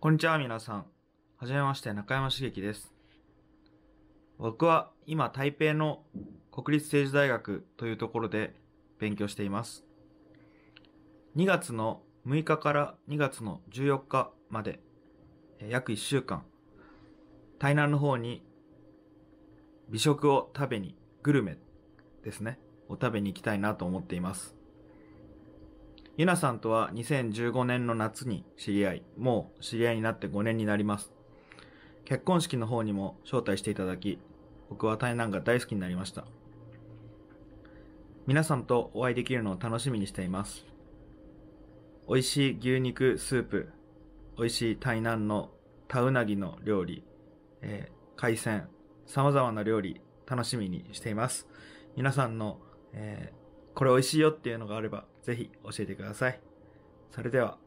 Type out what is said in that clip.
こんにちは、皆さん。はじめまして、中山茂樹です。僕は今、台北の国立政治大学というところで勉強しています。2月の6日から2月の14日まで、約1週間、台南の方に美食を食べに、グルメですね、を食べに行きたいなと思っています。ユナさんとは2015年の夏に知り合い、もう知り合いになって5年になります。結婚式の方にも招待していただき、僕は台南が大好きになりました。皆さんとお会いできるのを楽しみにしています。美味しい牛肉スープ、美味しい台南のタウナギの料理、えー、海鮮、様々な料理楽しみにしています。皆さんの、えこれ美味しいよっていうのがあれば、ぜひ教えてください。それでは。